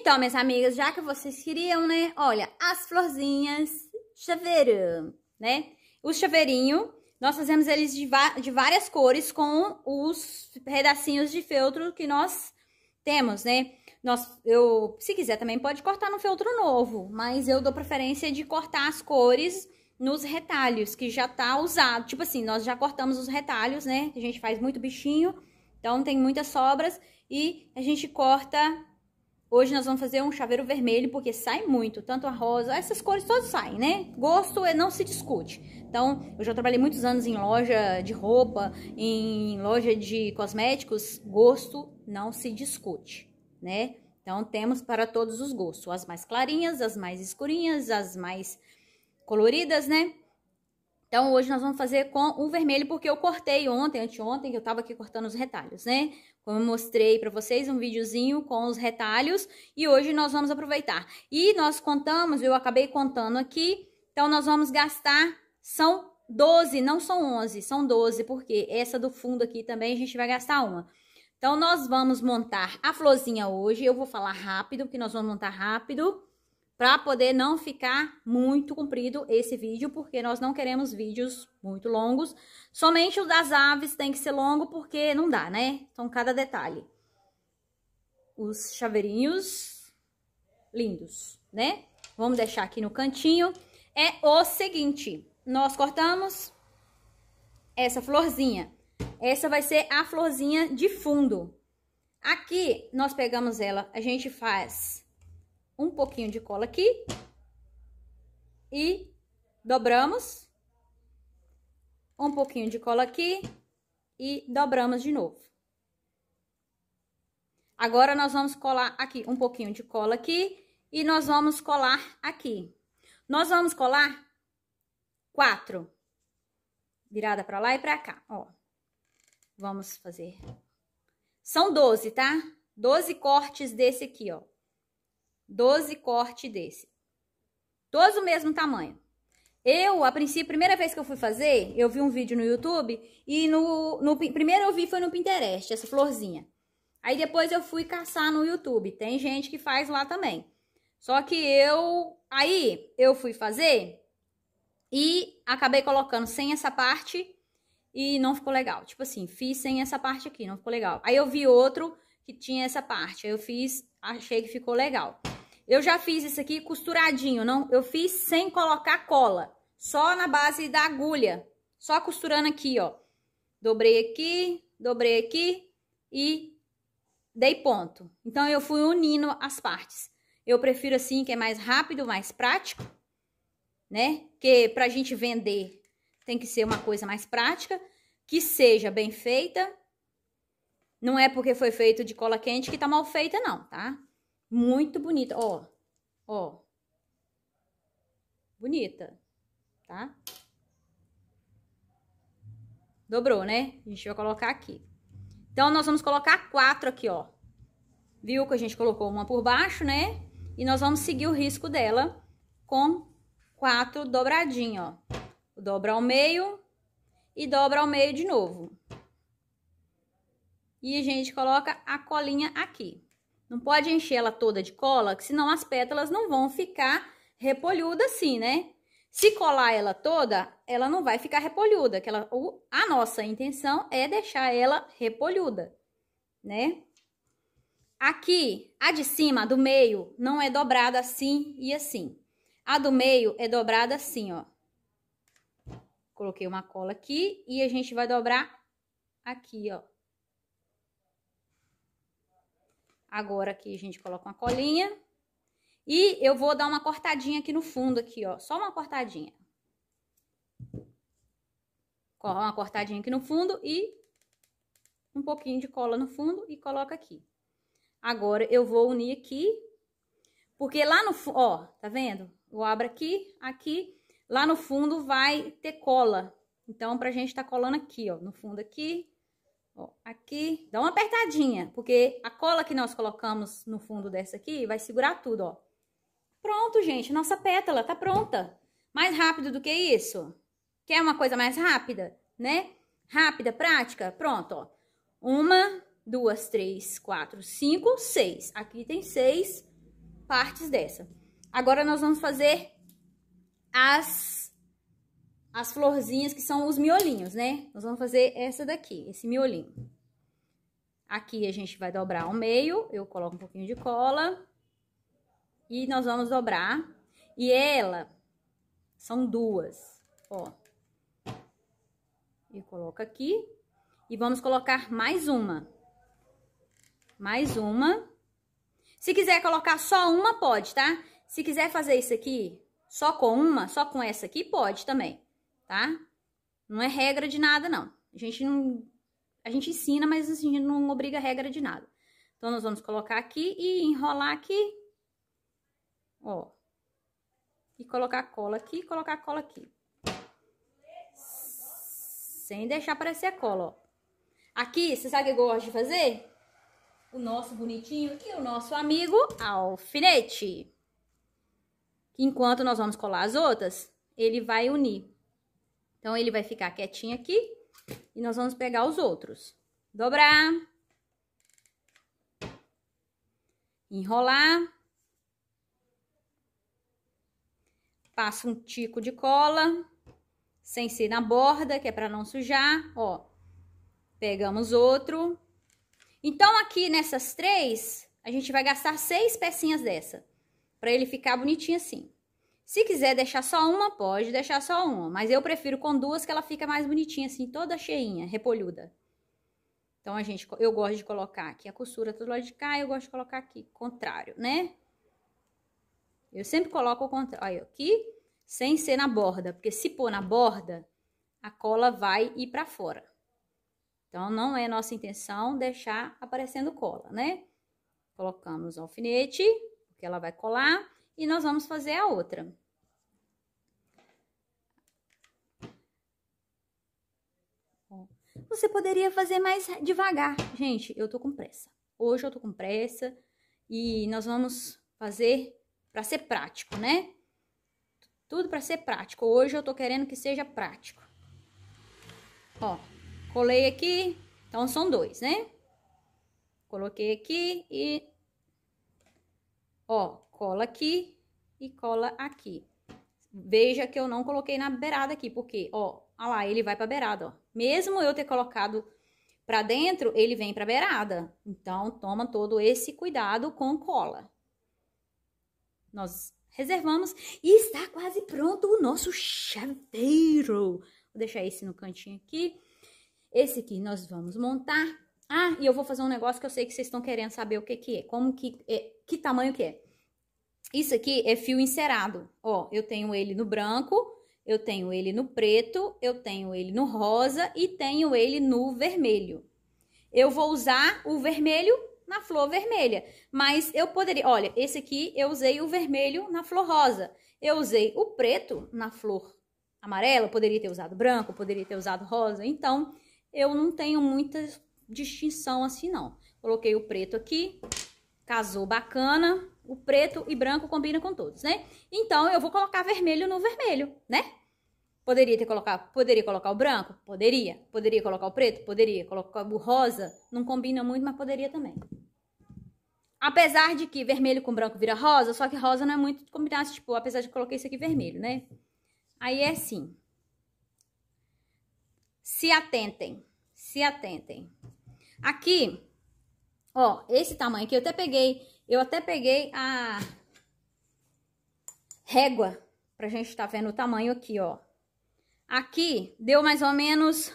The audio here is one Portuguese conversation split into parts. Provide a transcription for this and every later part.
Então, minhas amigas, já que vocês queriam, né? Olha, as florzinhas, chaveiro, né? O chaveirinho, nós fazemos eles de, de várias cores com os pedacinhos de feltro que nós temos, né? Nós, eu, se quiser também pode cortar no feltro novo, mas eu dou preferência de cortar as cores nos retalhos que já tá usado. Tipo assim, nós já cortamos os retalhos, né? A gente faz muito bichinho, então tem muitas sobras e a gente corta Hoje nós vamos fazer um chaveiro vermelho, porque sai muito, tanto a rosa, essas cores todas saem, né? Gosto é não se discute. Então, eu já trabalhei muitos anos em loja de roupa, em loja de cosméticos, gosto não se discute, né? Então, temos para todos os gostos, as mais clarinhas, as mais escurinhas, as mais coloridas, né? Então, hoje nós vamos fazer com o vermelho, porque eu cortei ontem, anteontem, que eu estava aqui cortando os retalhos, né? Como eu mostrei para vocês, um videozinho com os retalhos, e hoje nós vamos aproveitar. E nós contamos, eu acabei contando aqui, então nós vamos gastar, são 12, não são 11, são 12, porque essa do fundo aqui também a gente vai gastar uma. Então, nós vamos montar a florzinha hoje, eu vou falar rápido, porque nós vamos montar rápido para poder não ficar muito comprido esse vídeo, porque nós não queremos vídeos muito longos. Somente o das aves tem que ser longo, porque não dá, né? Então, cada detalhe. Os chaveirinhos lindos, né? Vamos deixar aqui no cantinho. É o seguinte, nós cortamos essa florzinha. Essa vai ser a florzinha de fundo. Aqui, nós pegamos ela, a gente faz um pouquinho de cola aqui e dobramos, um pouquinho de cola aqui e dobramos de novo. Agora, nós vamos colar aqui, um pouquinho de cola aqui e nós vamos colar aqui. Nós vamos colar quatro, virada pra lá e pra cá, ó. Vamos fazer. São 12, tá? 12 cortes desse aqui, ó. 12 corte desse. Todos o mesmo tamanho. Eu, a princípio, primeira vez que eu fui fazer, eu vi um vídeo no YouTube e no, no primeiro eu vi foi no Pinterest, essa florzinha. Aí depois eu fui caçar no YouTube. Tem gente que faz lá também. Só que eu aí eu fui fazer e acabei colocando sem essa parte e não ficou legal. Tipo assim, fiz sem essa parte aqui, não ficou legal. Aí eu vi outro que tinha essa parte. Eu fiz, achei que ficou legal. Eu já fiz isso aqui costuradinho, não? Eu fiz sem colocar cola, só na base da agulha, só costurando aqui, ó. Dobrei aqui, dobrei aqui e dei ponto. Então, eu fui unindo as partes. Eu prefiro assim, que é mais rápido, mais prático, né? Que pra gente vender tem que ser uma coisa mais prática, que seja bem feita não é porque foi feito de cola quente que tá mal feita, não, tá? Muito bonita, ó. Ó. Bonita, tá? Dobrou, né? A gente vai colocar aqui. Então, nós vamos colocar quatro aqui, ó. Viu que a gente colocou uma por baixo, né? E nós vamos seguir o risco dela com quatro dobradinho, ó. Dobra ao meio e dobra ao meio de novo. E a gente coloca a colinha aqui. Não pode encher ela toda de cola, senão as pétalas não vão ficar repolhuda assim, né? Se colar ela toda, ela não vai ficar repolhuda. Que ela, a nossa intenção é deixar ela repolhuda, né? Aqui, a de cima, a do meio, não é dobrada assim e assim. A do meio é dobrada assim, ó. Coloquei uma cola aqui e a gente vai dobrar aqui, ó. Agora aqui a gente coloca uma colinha. E eu vou dar uma cortadinha aqui no fundo aqui, ó. Só uma cortadinha. uma cortadinha aqui no fundo e um pouquinho de cola no fundo e coloca aqui. Agora eu vou unir aqui, porque lá no fundo, ó, tá vendo? Eu abro aqui, aqui, lá no fundo vai ter cola. Então, pra gente tá colando aqui, ó, no fundo aqui, Ó, aqui, dá uma apertadinha, porque a cola que nós colocamos no fundo dessa aqui vai segurar tudo, ó. Pronto, gente, nossa pétala tá pronta. Mais rápido do que isso? Quer uma coisa mais rápida, né? Rápida, prática? Pronto, ó. Uma, duas, três, quatro, cinco, seis. Aqui tem seis partes dessa. Agora, nós vamos fazer as as florzinhas que são os miolinhos, né? Nós vamos fazer essa daqui, esse miolinho. Aqui a gente vai dobrar ao meio, eu coloco um pouquinho de cola. E nós vamos dobrar. E ela, são duas, ó. E coloca aqui. E vamos colocar mais uma. Mais uma. Se quiser colocar só uma, pode, tá? Se quiser fazer isso aqui só com uma, só com essa aqui, pode também tá? Não é regra de nada, não. A gente não. A gente ensina, mas assim, não obriga regra de nada. Então, nós vamos colocar aqui e enrolar aqui. Ó. E colocar cola aqui, colocar cola aqui. Sem deixar aparecer cola, ó. Aqui, você sabe o que eu gosto de fazer? O nosso bonitinho e o nosso amigo alfinete. Enquanto nós vamos colar as outras, ele vai unir. Então, ele vai ficar quietinho aqui e nós vamos pegar os outros. Dobrar. Enrolar. Passa um tico de cola, sem ser na borda, que é para não sujar, ó. Pegamos outro. Então, aqui nessas três, a gente vai gastar seis pecinhas dessa, para ele ficar bonitinho assim. Se quiser deixar só uma, pode deixar só uma. Mas eu prefiro com duas que ela fica mais bonitinha, assim, toda cheinha, repolhuda. Então, a gente, eu gosto de colocar aqui a costura do lado de cá e eu gosto de colocar aqui, contrário, né? Eu sempre coloco o contrário aqui, sem ser na borda. Porque se pôr na borda, a cola vai ir pra fora. Então, não é nossa intenção deixar aparecendo cola, né? Colocamos o alfinete, porque ela vai colar e nós vamos fazer a outra. Você poderia fazer mais devagar. Gente, eu tô com pressa. Hoje eu tô com pressa e nós vamos fazer para ser prático, né? Tudo para ser prático. Hoje eu tô querendo que seja prático. Ó, colei aqui. Então são dois, né? Coloquei aqui e ó, cola aqui e cola aqui. Veja que eu não coloquei na beirada aqui, porque, ó, lá, ele vai pra beirada, ó. Mesmo eu ter colocado pra dentro, ele vem pra beirada. Então, toma todo esse cuidado com cola. Nós reservamos e está quase pronto o nosso chaveiro. Vou deixar esse no cantinho aqui. Esse aqui nós vamos montar. Ah, e eu vou fazer um negócio que eu sei que vocês estão querendo saber o que que é, como que é, que tamanho que é. Isso aqui é fio encerado. Ó, eu tenho ele no branco, eu tenho ele no preto, eu tenho ele no rosa e tenho ele no vermelho. Eu vou usar o vermelho na flor vermelha, mas eu poderia... Olha, esse aqui eu usei o vermelho na flor rosa. Eu usei o preto na flor amarela, poderia ter usado branco, poderia ter usado rosa. Então, eu não tenho muita distinção assim, não. Coloquei o preto aqui, casou bacana. O preto e branco combina com todos, né? Então, eu vou colocar vermelho no vermelho, né? Poderia ter colocado, poderia colocar o branco? Poderia. Poderia colocar o preto? Poderia. Colocar o rosa? Não combina muito, mas poderia também. Apesar de que vermelho com branco vira rosa, só que rosa não é muito combinado, tipo, apesar de que coloquei isso aqui vermelho, né? Aí é assim. Se atentem, se atentem. Aqui, ó, esse tamanho aqui, eu até peguei eu até peguei a régua pra gente tá vendo o tamanho aqui, ó. Aqui deu mais ou menos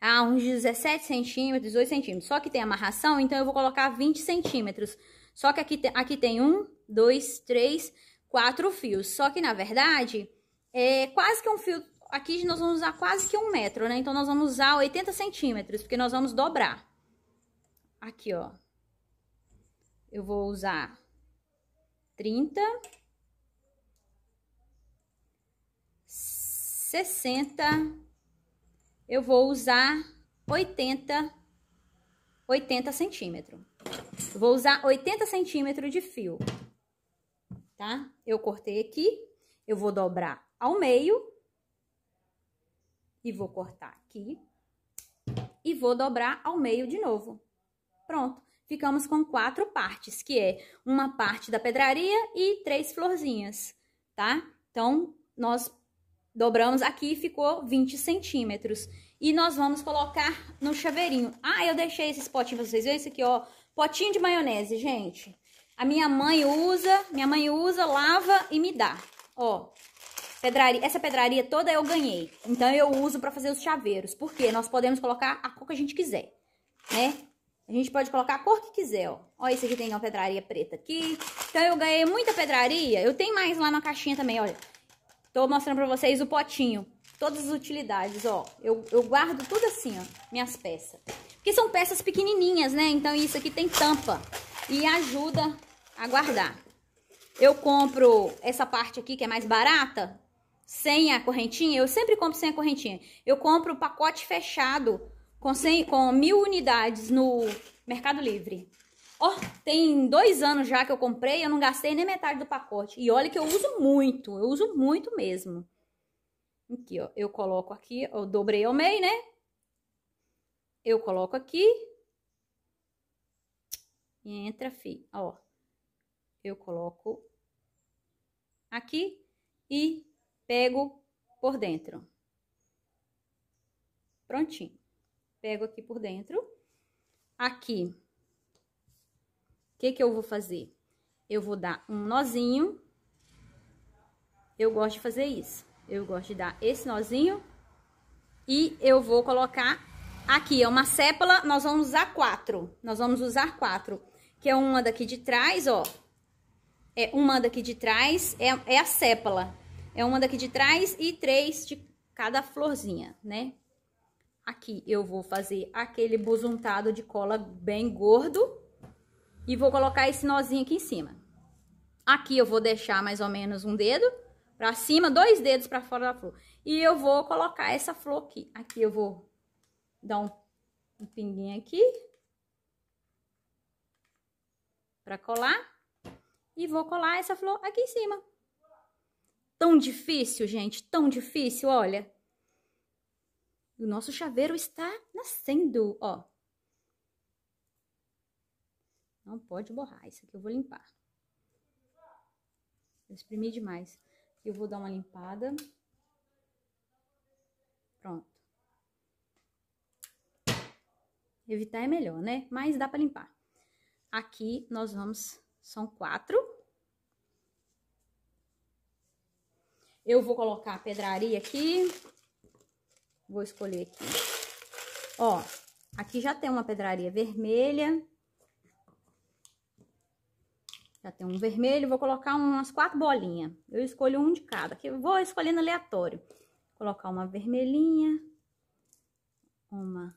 a ah, uns 17 centímetros, 18 centímetros. Só que tem amarração, então eu vou colocar 20 centímetros. Só que aqui, aqui tem um, dois, três, quatro fios. Só que, na verdade, é quase que um fio... Aqui nós vamos usar quase que um metro, né? Então, nós vamos usar 80 centímetros, porque nós vamos dobrar. Aqui, ó eu vou usar 30, 60, eu vou usar 80, 80 centímetro. Eu Vou usar 80 centímetro de fio, tá? Eu cortei aqui, eu vou dobrar ao meio e vou cortar aqui e vou dobrar ao meio de novo. Pronto ficamos com quatro partes, que é uma parte da pedraria e três florzinhas, tá? Então, nós dobramos aqui e ficou 20 centímetros. E nós vamos colocar no chaveirinho. Ah, eu deixei esses potinhos vocês verem, esse aqui, ó, potinho de maionese, gente. A minha mãe usa, minha mãe usa, lava e me dá, ó. Pedraria, essa pedraria toda eu ganhei. Então, eu uso para fazer os chaveiros. Porque nós podemos colocar a cor que a gente quiser, né? A gente pode colocar a cor que quiser, ó. Ó, esse aqui tem uma pedraria preta aqui. Então, eu ganhei muita pedraria. Eu tenho mais lá na caixinha também, olha. Tô mostrando pra vocês o potinho. Todas as utilidades, ó. Eu, eu guardo tudo assim, ó. Minhas peças. Porque são peças pequenininhas, né? Então, isso aqui tem tampa. E ajuda a guardar. Eu compro essa parte aqui, que é mais barata. Sem a correntinha. Eu sempre compro sem a correntinha. Eu compro o pacote fechado com, 100, com mil unidades no Mercado Livre. Ó, oh, tem dois anos já que eu comprei, eu não gastei nem metade do pacote. E olha que eu uso muito, eu uso muito mesmo. Aqui, ó, eu coloco aqui, eu dobrei ao meio, né? Eu coloco aqui. E entra, fi, ó. Eu coloco aqui e pego por dentro. Prontinho. Pego aqui por dentro. Aqui, o que que eu vou fazer? Eu vou dar um nozinho. Eu gosto de fazer isso. Eu gosto de dar esse nozinho. E eu vou colocar aqui, é uma sépala, nós vamos usar quatro. Nós vamos usar quatro. Que é uma daqui de trás, ó. É uma daqui de trás, é, é a sépala. É uma daqui de trás e três de cada florzinha, né? Aqui eu vou fazer aquele busuntado de cola bem gordo e vou colocar esse nozinho aqui em cima. Aqui eu vou deixar mais ou menos um dedo pra cima, dois dedos pra fora da flor. E eu vou colocar essa flor aqui. Aqui eu vou dar um, um pinguinho aqui pra colar e vou colar essa flor aqui em cima. Tão difícil, gente, tão difícil, olha o nosso chaveiro está nascendo, ó. Não pode borrar, isso aqui eu vou limpar. Eu espremi demais. Eu vou dar uma limpada. Pronto. Evitar é melhor, né? Mas dá para limpar. Aqui nós vamos, são quatro. Eu vou colocar a pedraria aqui. Vou escolher aqui. Ó, aqui já tem uma pedraria vermelha. Já tem um vermelho, vou colocar umas quatro bolinhas. Eu escolho um de cada, que eu vou escolhendo aleatório. Vou colocar uma vermelhinha, uma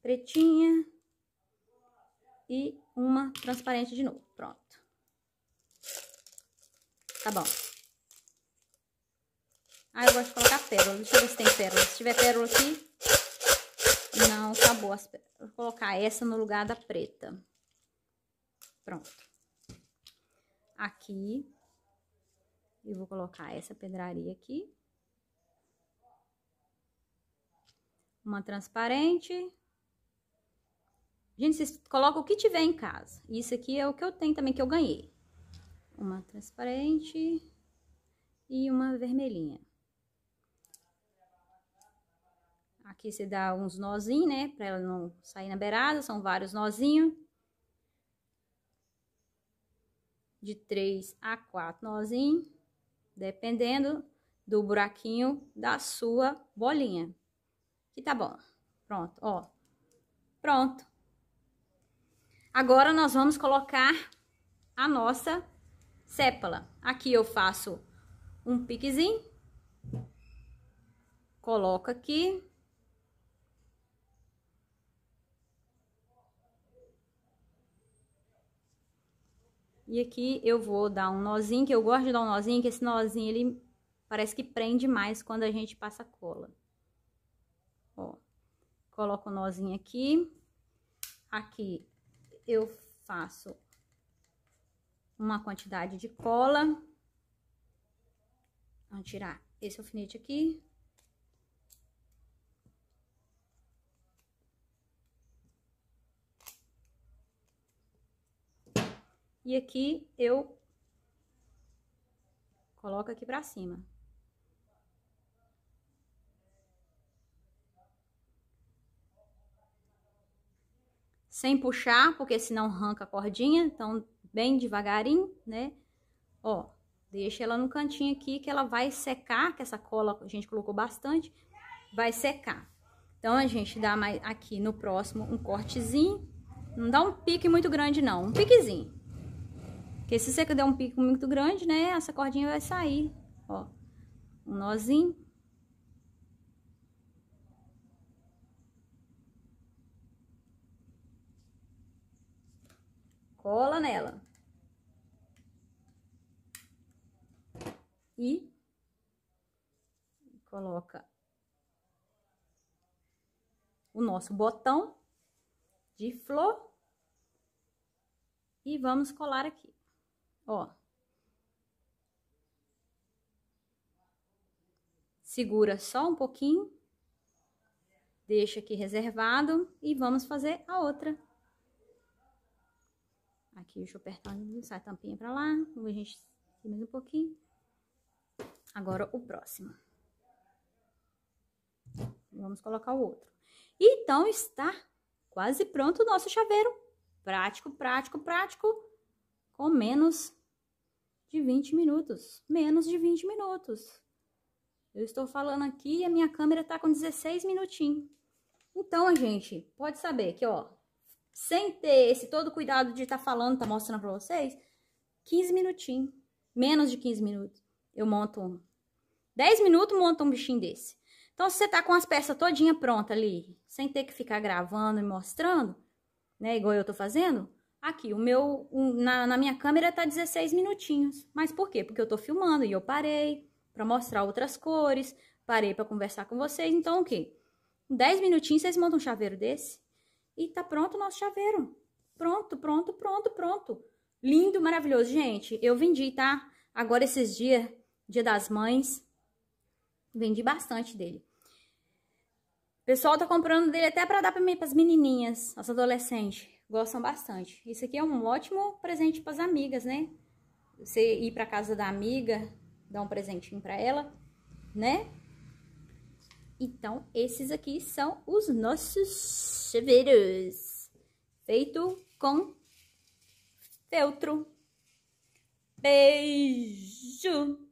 pretinha e uma transparente de novo. Pronto. Tá bom. Ah, eu gosto de colocar pérola. Deixa eu ver se tem pérola. Se tiver pérola aqui... Não, acabou as pérolas. Vou colocar essa no lugar da preta. Pronto. Aqui. E vou colocar essa pedraria aqui. Uma transparente. Gente, vocês colocam o que tiver em casa. Isso aqui é o que eu tenho também, que eu ganhei. Uma transparente e uma vermelhinha. Aqui você dá uns nozinhos, né? Pra ela não sair na beirada, são vários nozinhos. De três a quatro nozinhos, dependendo do buraquinho da sua bolinha. Que tá bom. Pronto, ó. Pronto. Agora, nós vamos colocar a nossa sépala. Aqui eu faço um piquezinho. Coloco aqui. E aqui eu vou dar um nozinho, que eu gosto de dar um nozinho, que esse nozinho, ele parece que prende mais quando a gente passa cola. Ó, coloco o nozinho aqui. Aqui eu faço uma quantidade de cola. Vamos tirar esse alfinete aqui, E aqui eu coloco aqui pra cima. Sem puxar, porque senão arranca a cordinha, então bem devagarinho, né? Ó, deixa ela no cantinho aqui que ela vai secar, que essa cola a gente colocou bastante, vai secar. Então, a gente dá mais aqui no próximo um cortezinho. Não dá um pique muito grande, não. Um piquezinho. Porque se você der um pico muito grande, né, essa cordinha vai sair, ó. Um nozinho. Cola nela. E coloca o nosso botão de flor e vamos colar aqui. Ó. Segura só um pouquinho. Deixa aqui reservado e vamos fazer a outra. Aqui, deixa eu apertar, sai a tampinha pra lá. Vamos a gente mais um pouquinho. Agora, o próximo. Vamos colocar o outro. Então, está quase pronto o nosso chaveiro. Prático, prático, prático. Com menos de 20 minutos. Menos de 20 minutos. Eu estou falando aqui e a minha câmera está com 16 minutinhos. Então, gente, pode saber que, ó, sem ter esse todo cuidado de estar tá falando, tá mostrando para vocês, 15 minutinhos, menos de 15 minutos, eu monto um. 10 minutos monto um bichinho desse. Então, se você tá com as peças todinha pronta ali, sem ter que ficar gravando e mostrando, né, igual eu tô fazendo, Aqui, o meu na, na minha câmera tá 16 minutinhos. Mas por quê? Porque eu tô filmando e eu parei para mostrar outras cores, parei para conversar com vocês. Então, o quê? Em 10 minutinhos vocês montam um chaveiro desse e tá pronto o nosso chaveiro. Pronto, pronto, pronto, pronto. Lindo, maravilhoso. Gente, eu vendi, tá? Agora esses dias, dia das mães, vendi bastante dele. O pessoal tá comprando dele até para dar para mim, menininhas, as adolescentes gostam bastante. Isso aqui é um ótimo presente para as amigas, né? Você ir para casa da amiga, dar um presentinho para ela, né? Então, esses aqui são os nossos chuveiros, feito com feltro. Beijo!